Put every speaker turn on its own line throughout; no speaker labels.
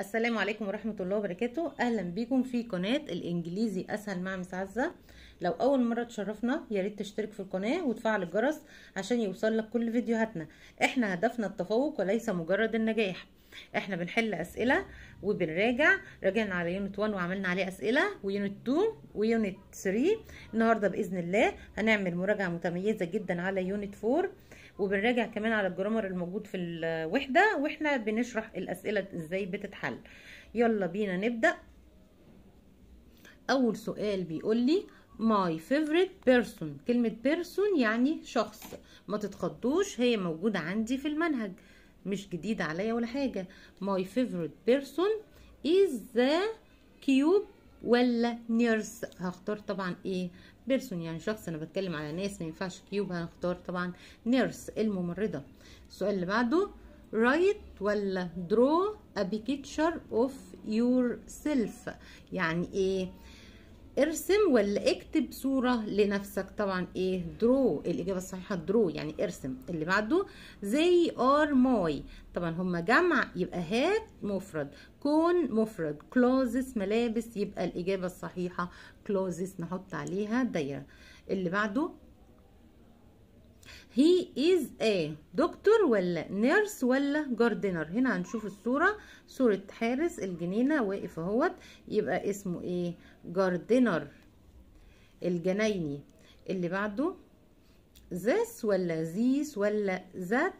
السلام عليكم ورحمة الله وبركاته أهلا بيكم في قناة الإنجليزي أسهل مع مس عزة لو أول مرة تشرفنا يا ريت تشترك في القناة وتفعل الجرس عشان يوصل لك كل فيديوهاتنا إحنا هدفنا التفوق وليس مجرد النجاح إحنا بنحل أسئلة وبنراجع راجعنا على يونت 1 وعملنا عليه أسئلة ويونت 2 ويونت 3 النهاردة بإذن الله هنعمل مراجعة متميزة جدا على يونت 4 وبنراجع كمان على الجرامر الموجود في الوحده واحنا بنشرح الاسئله ازاي بتتحل يلا بينا نبدا اول سؤال بيقول لي my favorite person كلمة person يعني شخص ما تتخضوش هي موجودة عندي في المنهج مش جديدة عليا ولا حاجة my favorite person is the cube ولا نيرس هختار طبعا ايه بيرسون يعني شخص انا بتكلم على ناس ما ينفعش كيوب هنختار طبعا نيرس الممرضه السؤال اللي بعده write ولا draw a picture of yourself يعني ايه ارسم ولا اكتب صورة لنفسك طبعا ايه درو الاجابة الصحيحة درو يعني ارسم اللي بعده زي ار ماي طبعا هما جمع يبقى هات مفرد كون مفرد كلوزس ملابس يبقى الاجابة الصحيحة كلوزس نحط عليها دايرة اللي بعده هي از ا دكتور ولا نيرس ولا جاردنر هنا هنشوف الصوره صوره حارس الجنينه واقف اهوت يبقى اسمه ايه جاردنر الجنايني اللي بعده ذس ولا ذيس ولا ذات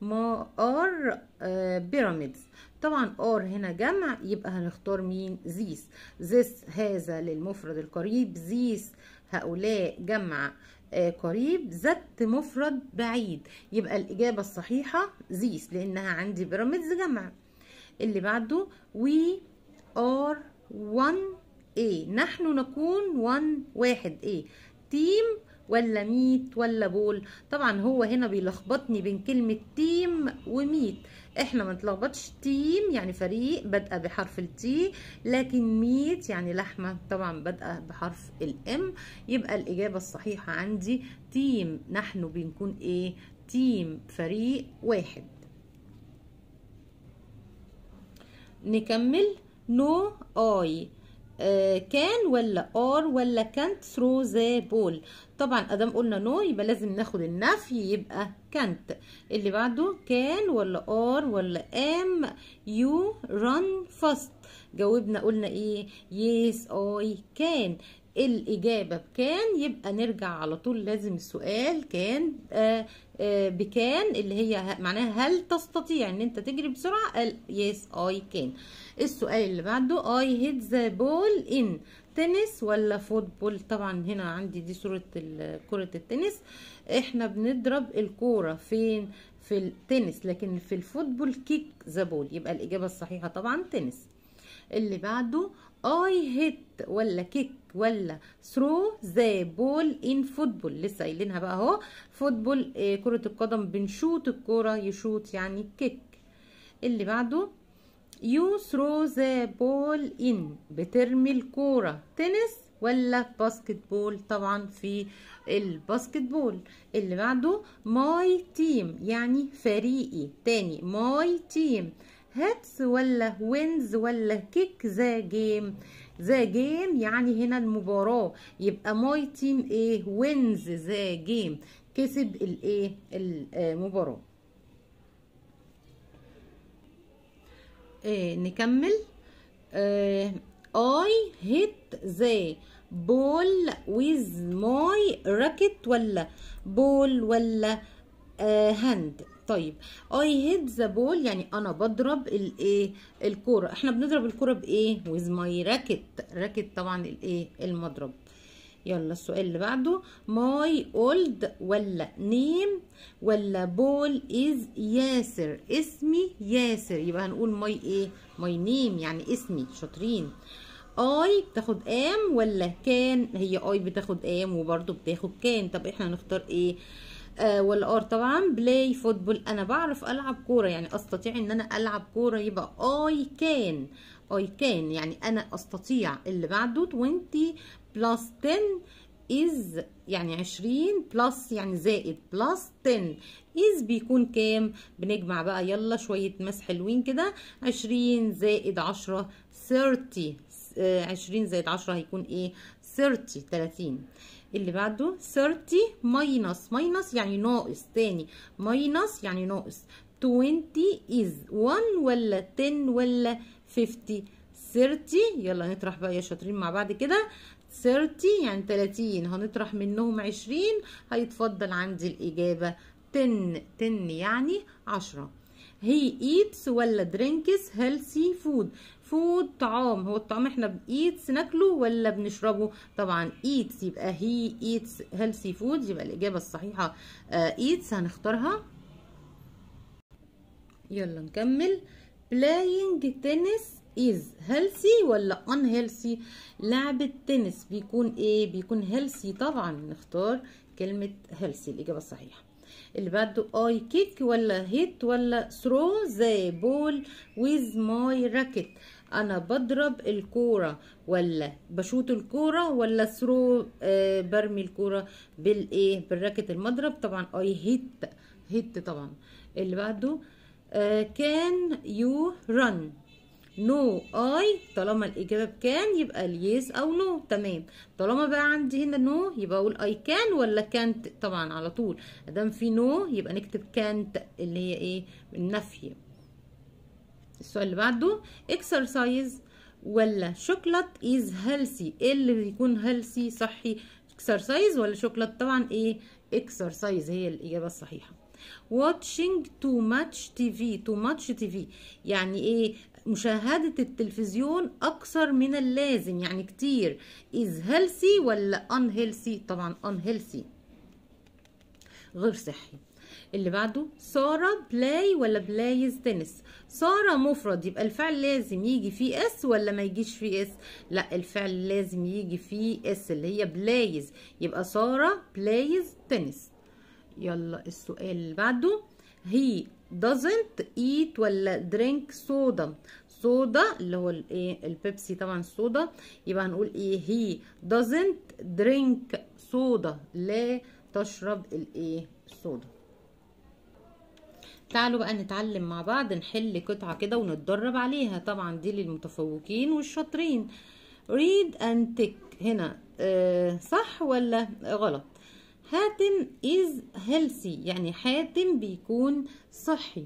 ما ار آه، بيراميدز طبعا ار هنا جمع يبقى هنختار مين ذيس ذس هذا للمفرد القريب ذيس هؤلاء جمع آه، قريب زت مفرد بعيد يبقى الإجابة الصحيحة زيس لأنها عندي بيراميدز جمع اللي بعده we are one a نحن نكون one واحد a تيم ولا ميت ولا بول طبعا هو هنا بيلخبطني بين كلمة تيم وميت احنا ما نتلخبطش تيم يعني فريق بادئة بحرف التي لكن ميت يعني لحمة طبعا بادئة بحرف الام يبقى الاجابة الصحيحة عندي تيم نحن بنكون ايه تيم فريق واحد نكمل نو no, اي آه، كان ولا ار ولا كانت ثرو ذا بول طبعا ادام قلنا نو يبقى لازم ناخد النفي يبقى كانت اللي بعده كان ولا ار ولا ام يو ران فاست جاوبنا قلنا ايه يس اي كان الإجابة بكان يبقى نرجع على طول لازم السؤال كان آه، آه، بكان اللي هي معناها هل تستطيع ان انت تجري بسرعة قال يس اي كان السؤال اللي بعده اي هيت ذا بول ان تنس ولا فوتبول طبعا هنا عندي دي صورة كرة التنس احنا بنضرب الكورة فين في التنس لكن في الفوتبول كيك ذا بول يبقى الإجابة الصحيحة طبعا تنس اللي بعده اي هيت ولا كيك ولا ثرو ذا بول ان فوتبول لسه قايلينها بقى اهو فوتبول آه كره القدم بنشوط الكوره يشوط يعني كيك اللي بعده يو ثرو ذا بول ان بترمي الكوره تنس ولا باسكت بول طبعا في الباسكت بول اللي بعده ماي تيم يعني فريقي تاني ماي تيم هاتس ولا وينز ولا كيك ذا جيم ذا جيم يعني هنا المباراه يبقى ماي تيم ايه وينز ذا جيم كسب الايه المباراه إيه نكمل اي هيت ذا بول ويز ماي راكت ولا بول ولا آه طيب اي هيت ذا بول يعني انا بضرب الايه الكوره احنا بنضرب الكوره بايه ويز ماي راكت راكت طبعا الايه المضرب يلا السؤال اللي بعده ماي اولد ولا نيم ولا بول از ياسر اسمي ياسر يبقى هنقول ماي ايه ماي نيم يعني اسمي شاطرين اي بتاخد ام ولا كان هي اي بتاخد ام وبرده بتاخد كان طب احنا هنختار ايه آه، والار طبعا بلاي فوتبول انا بعرف العب كوره يعني استطيع ان انا العب كوره يبقى اي كان اي كان يعني انا استطيع اللي بعده 20 بلس 10 is يعني 20 بلس يعني زائد بلس 10 is بيكون كام بنجمع بقى يلا شوية ماس حلوين كده 20 زائد 10 30 20 زائد 10 هيكون ايه 30 30 اللي بعده 30 ماينس ماينس يعني ناقص تاني ماينس يعني ناقص 20 is 1 ولا 10 ولا 50 30 يلا نطرح بقى يا شاطرين مع بعض كده 30 يعني 30 هنطرح منهم 20 هيتفضل عندي الإجابة 10 10 يعني 10 هي ايتس ولا درينكس هيلثي فود فود طعام هو الطعام احنا بإيتس ناكله ولا بنشربه طبعا إيتس يبقى هي إيتس هيلثي فود يبقى الإجابة الصحيحة إيتس آه، هنختارها يلا نكمل بلاينج تنس از هيلثي ولا هيلثي لعب التنس بيكون ايه بيكون هيلثي طبعا نختار كلمة هيلثي الإجابة الصحيحة اللي بعده اي كيك ولا هيت ولا ثرو ذا بول ويز ماي راكت انا بضرب الكوره ولا بشوط الكوره ولا ثرو آه، برمي الكوره بالايه بالراكت المضرب طبعا اي هيت هيت طبعا اللي بعده كان يو رن نو اي طالما الاجابه كان يبقى اليس او نو no. تمام طالما بقى عندي هنا نو no, يبقى اقول اي كان ولا كانت طبعا على طول ادام في نو no, يبقى نكتب كانت اللي هي ايه النفي السؤال اللي بعده اكسرسايز ولا شوكلات از هيلثي ايه اللي بيكون هيلثي صحي اكسرسايز ولا شوكلات طبعا ايه اكسرسايز هي الاجابه الصحيحه واتشينج تو ماتش تي في تو ماتش تي في يعني ايه مشاهدة التلفزيون أكثر من اللازم يعني كتير از هيلثي ولا unhealthy طبعا unhealthy غير صحي اللي بعده ساره بلاي ولا بلايز تنس ساره مفرد يبقى الفعل لازم يجي فيه اس ولا ما يجيش فيه اس لا الفعل لازم يجي فيه اس اللي هي بلايز يبقى ساره بلايز تنس يلا السؤال اللي بعده هي doesn't eat ولا drink soda صودا اللي هو الايه البيبسي طبعا الصودا يبقى هنقول ايه هي doesn't drink soda لا تشرب الايه الصودا تعالوا بقى نتعلم مع بعض نحل قطعة كده ونتدرب عليها طبعا دي للمتفوقين والشاطرين read and tick هنا آه صح ولا غلط حاتم is healthy يعني حاتم بيكون صحي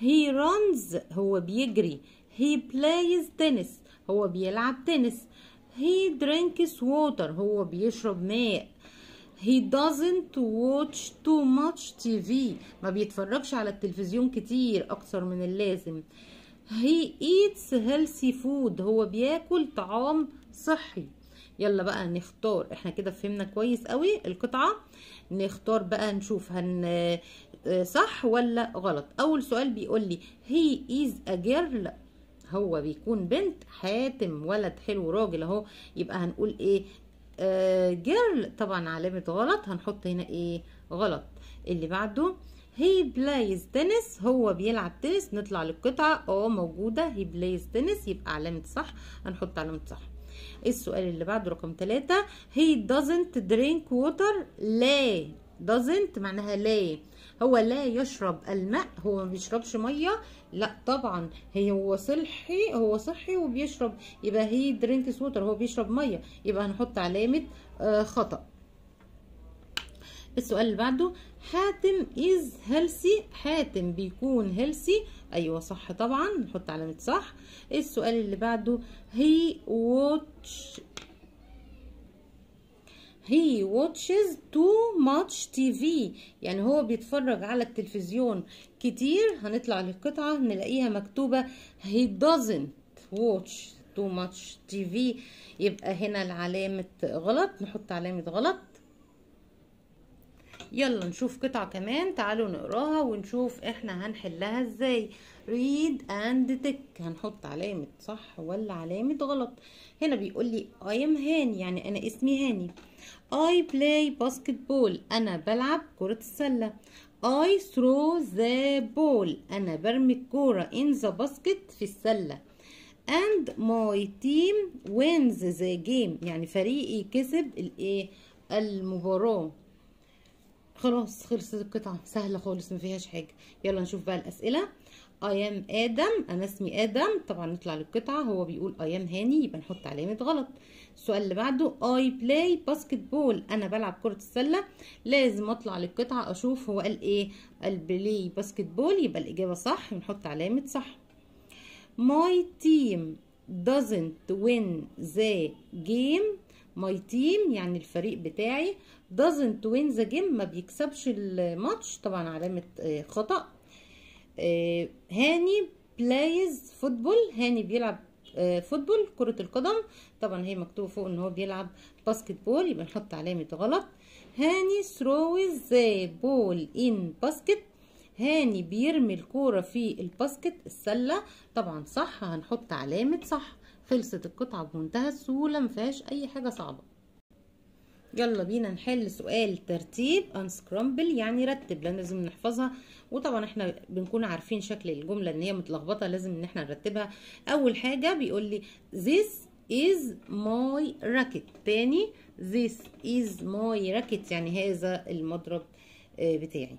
he runs هو بيجري he plays tennis هو بيلعب تنس he drinks water هو بيشرب ماء he doesn't watch too much TV ما بيتفرجش على التلفزيون كتير اكتر من اللازم he eats healthy food هو بياكل طعام صحي يلا بقى نختار احنا كده فهمنا كويس قوي القطعه نختار بقى نشوف هن آه، صح ولا غلط اول سؤال بيقول لي هي از ا هو بيكون بنت حاتم ولد حلو راجل اهو يبقى هنقول ايه جيرل آه، طبعا علامة غلط هنحط هنا ايه غلط اللي بعده هي بلايز تنس هو بيلعب تنس نطلع للقطعة اه موجودة هي بلايز تنس يبقى علامة صح هنحط علامة صح السؤال اللي بعده رقم ثلاثة هي doesn't drink water لا doesn't معناها لا هو لا يشرب الماء هو ما بيشربش ميه لا طبعا هي هو صحي هو صحي وبيشرب يبقى هي درينكس ووتر هو بيشرب ميه يبقى هنحط علامه آه، خطا السؤال اللي بعده حاتم از هيلثي حاتم بيكون هيلثي ايوه صح طبعا نحط علامه صح السؤال اللي بعده هي واتش he watches too much TV يعني هو بيتفرج على التلفزيون كتير هنطلع للقطعة نلاقيها مكتوبة he doesn't watch too much TV يبقى هنا العلامة غلط نحط علامة غلط يلا نشوف قطعة كمان تعالوا نقراها ونشوف احنا هنحلها ازاي read and tick هنحط علامة صح ولا علامة غلط هنا بيقول لي I am هاني يعني انا اسمي هاني I play basketball انا بلعب كرة السلة I throw the ball انا برمي الكورة in the basket في السلة and my team wins the game يعني فريقي كسب الايه المباراة خلاص خلصت القطعه سهله خالص ما فيهاش حاجه يلا نشوف بقى الاسئله I am ادم انا اسمي ادم طبعا نطلع للقطعه هو بيقول I am هاني يبقى نحط علامه غلط السؤال اللي بعده اي بلاي باسكت بول انا بلعب كره السله لازم اطلع للقطعه اشوف هو قال ايه قال باسكت بول يبقى الاجابه صح ونحط علامه صح my team doesn't win the game ماي تيم يعني الفريق بتاعي doesn't win the game ما بيكسبش الماتش طبعا علامة آه، خطأ آه، هاني بلايز فوتبول هاني بيلعب فوتبول آه، كرة القدم طبعا هي مكتوب فوق ان هو بيلعب باسكت بول يبقى نحط علامة غلط هاني ثروز بول ان باسكت هاني بيرمي الكورة في الباسكت السلة طبعا صح هنحط علامة صح خلصت القطعة بمنتهى السهولة مفيهاش اي حاجة صعبة يلا بينا نحل سؤال ترتيب انسكرامبل يعني رتب لازم نحفظها وطبعا احنا بنكون عارفين شكل الجملة ان هي متلخبطة لازم ان احنا نرتبها اول حاجة بيقول لي this is my racket تاني this is my racket يعني هذا المضرب آه، بتاعي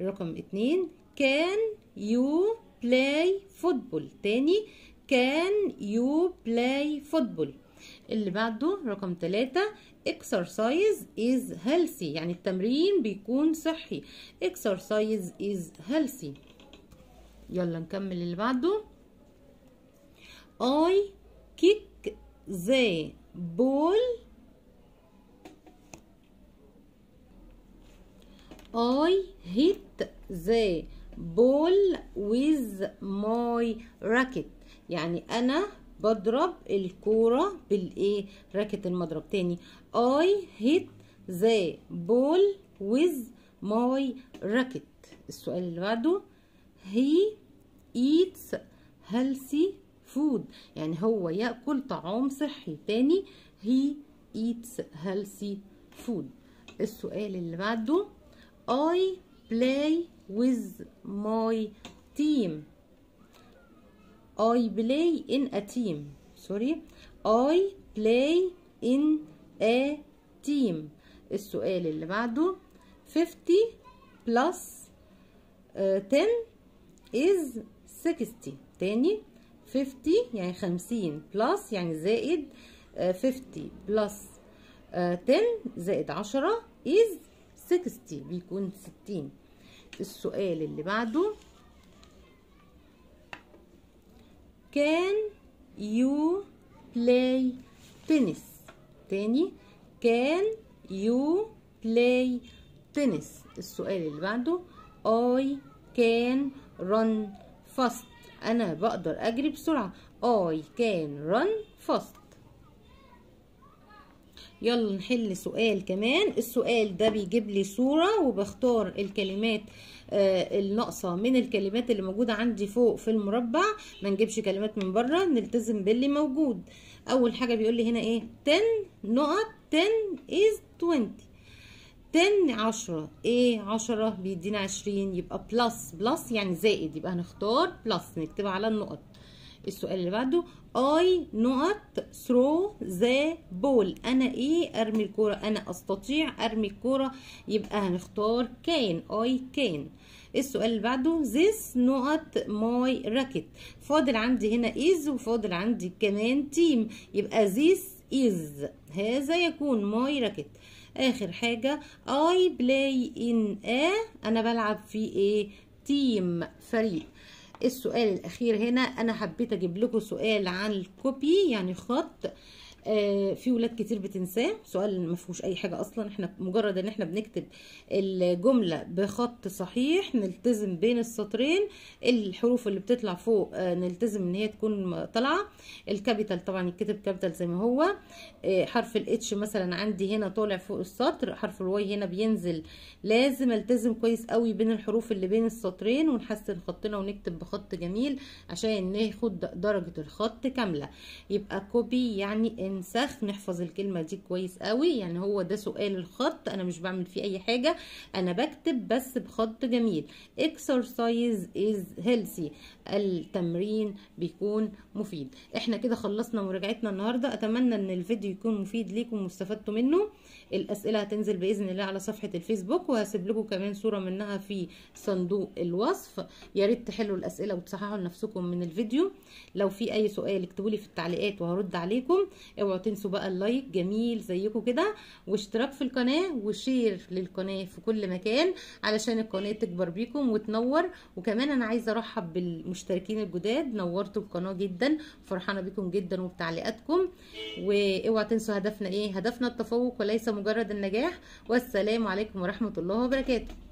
رقم اتنين can you play football تاني can you play football اللي بعده رقم ثلاثة exercise is healthy يعني التمرين بيكون صحي exercise is healthy يلا نكمل اللي بعده I kick the ball I hit the ball with my racket يعني انا بضرب الكوره بالايه راكت المضرب تاني اي هيت ذا بول ويز ماي راكت السؤال اللي بعده هي ايتس هيلثي فود يعني هو ياكل طعام صحي تاني هي ايتس هيلثي فود السؤال اللي بعده I play with my team I play in a team سوري I play in a team السؤال اللي بعده 50 plus uh, آه، 10 is 60 تاني 50 يعني 50 plus يعني زائد uh, آه، 50 plus uh, آه، 10 زائد 10 is 60 بيكون 60 السؤال اللي بعده Can you play tennis? تاني Can you play tennis? السؤال اللي بعده I can run fast أنا بقدر أجري بسرعة I can run fast يلا نحل سؤال كمان السؤال ده بيجيب لي صورة وبختار الكلمات آه الناقصة من الكلمات اللي موجودة عندي فوق في المربع ما نجيبش كلمات من بره نلتزم باللي موجود اول حاجة بيقول لي هنا ايه 10 نقط 10 is 20 10 عشرة ايه عشرة بيدينا عشرين يبقى بلس بلس يعني زائد يبقى هنختار بلس نكتبها على النقط السؤال اللي بعده اي نقط ثرو ذا بول انا ايه ارمي الكوره انا استطيع ارمي الكوره يبقى هنختار كان اي كان السؤال اللي بعده this نقط ماي راكت فاضل عندي هنا is وفاضل عندي كمان تيم يبقى this is هذا يكون ماي راكت اخر حاجه I play in a انا بلعب في ايه تيم فريق السؤال الاخير هنا انا حبيت اجيب لكم سؤال عن الكوبي يعني خط آه، في ولاد كتير بتنساه سؤال ما فيهوش اي حاجه اصلا احنا مجرد ان احنا بنكتب الجمله بخط صحيح نلتزم بين السطرين الحروف اللي بتطلع فوق آه، نلتزم ان هي تكون طالعه الكابيتال طبعا يتكتب كابيتال زي ما هو آه، حرف الاتش مثلا عندي هنا طالع فوق السطر حرف الواي هنا بينزل لازم التزم كويس قوي بين الحروف اللي بين السطرين ونحسن خطنا ونكتب بخط جميل عشان ناخد درجه الخط كامله يبقى كوبي يعني ننسخ نحفظ الكلمه دي كويس قوي يعني هو ده سؤال الخط انا مش بعمل فيه اي حاجه انا بكتب بس بخط جميل exercise is healthy التمرين بيكون مفيد احنا كده خلصنا مراجعتنا النهارده اتمنى ان الفيديو يكون مفيد ليكم واستفدتوا منه الاسئله هتنزل باذن الله على صفحه الفيسبوك وهسيب لكم كمان صوره منها في صندوق الوصف يا ريت تحلوا الاسئله وتصححوا لنفسكم من الفيديو لو في اي سؤال اكتبوا لي في التعليقات وهرد عليكم اوعوا تنسوا بقى اللايك جميل زيكم كده واشتراك في القناه وشير للقناه في كل مكان علشان القناه تكبر بيكم وتنور وكمان انا عايزه ارحب بالمشتركين الجداد نورتوا القناه جدا فرحانه بيكم جدا وبتعليقاتكم واوعوا تنسوا هدفنا ايه هدفنا التفوق وليس مجرد النجاح والسلام عليكم ورحمه الله وبركاته